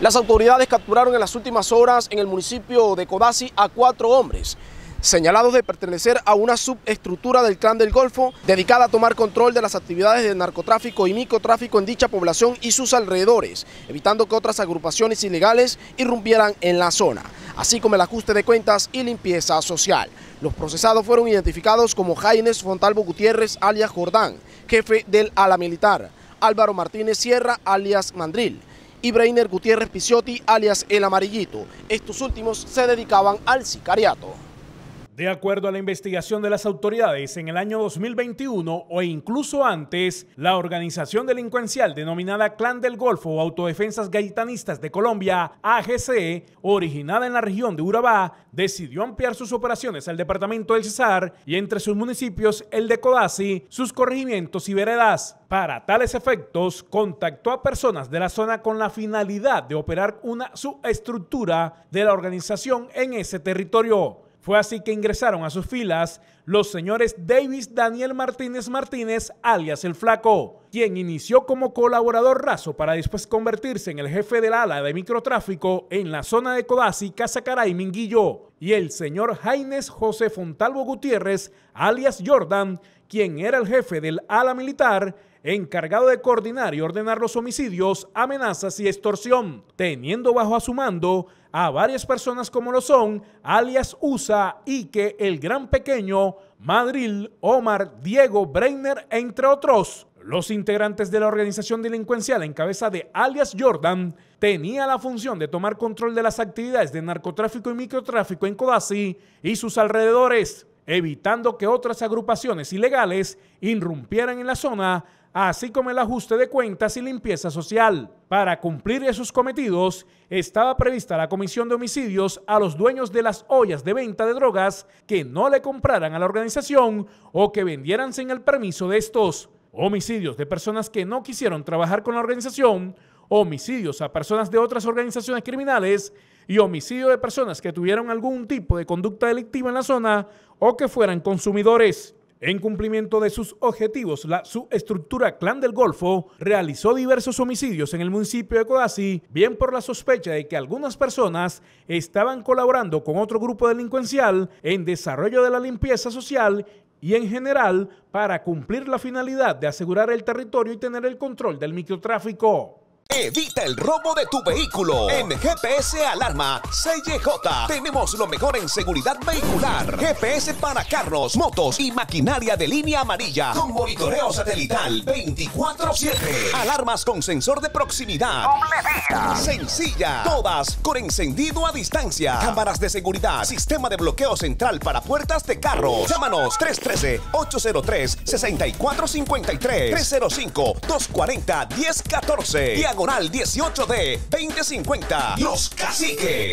Las autoridades capturaron en las últimas horas en el municipio de Codazzi a cuatro hombres señalados de pertenecer a una subestructura del Clan del Golfo dedicada a tomar control de las actividades de narcotráfico y micotráfico en dicha población y sus alrededores, evitando que otras agrupaciones ilegales irrumpieran en la zona, así como el ajuste de cuentas y limpieza social. Los procesados fueron identificados como Jaines Fontalvo Gutiérrez, alias Jordán, jefe del ala militar, Álvaro Martínez Sierra, alias Mandril, y Brainer Gutiérrez Pisciotti, alias El Amarillito. Estos últimos se dedicaban al sicariato. De acuerdo a la investigación de las autoridades, en el año 2021 o incluso antes, la organización delincuencial denominada Clan del Golfo o Autodefensas Gaitanistas de Colombia, AGC, originada en la región de Urabá, decidió ampliar sus operaciones al departamento del Cesar y entre sus municipios el de Codazzi, sus corregimientos y veredas. Para tales efectos, contactó a personas de la zona con la finalidad de operar una subestructura de la organización en ese territorio. Fue así que ingresaron a sus filas los señores Davis Daniel Martínez Martínez, alias El Flaco, quien inició como colaborador raso para después convertirse en el jefe del ala de microtráfico en la zona de Codazzi, Casa y Minguillo, y el señor Jaines José Fontalvo Gutiérrez, alias Jordan, quien era el jefe del ala militar, encargado de coordinar y ordenar los homicidios, amenazas y extorsión, teniendo bajo a su mando a varias personas como lo son, alias USA, Ike, el Gran Pequeño, Madrid, Omar, Diego, Breiner, entre otros. Los integrantes de la organización delincuencial en cabeza de alias Jordan tenía la función de tomar control de las actividades de narcotráfico y microtráfico en Codazzi y sus alrededores, evitando que otras agrupaciones ilegales irrumpieran en la zona así como el ajuste de cuentas y limpieza social. Para cumplir esos cometidos, estaba prevista la comisión de homicidios a los dueños de las ollas de venta de drogas que no le compraran a la organización o que vendieran sin el permiso de estos. Homicidios de personas que no quisieron trabajar con la organización, homicidios a personas de otras organizaciones criminales y homicidio de personas que tuvieron algún tipo de conducta delictiva en la zona o que fueran consumidores. En cumplimiento de sus objetivos, la subestructura Clan del Golfo realizó diversos homicidios en el municipio de Codazzi, bien por la sospecha de que algunas personas estaban colaborando con otro grupo delincuencial en desarrollo de la limpieza social y en general para cumplir la finalidad de asegurar el territorio y tener el control del microtráfico. Evita el robo de tu vehículo. En GPS Alarma CJ tenemos lo mejor en seguridad vehicular. GPS para carros, motos y maquinaria de línea amarilla. Con monitoreo satelital 24-7. Alarmas con sensor de proximidad. Sencilla. Todas con encendido a distancia. Cámaras de seguridad. Sistema de bloqueo central para puertas de carros. Llámanos 313-803-6453. 305-240-1014. Diagonal 18 de 2050. Los Caciques.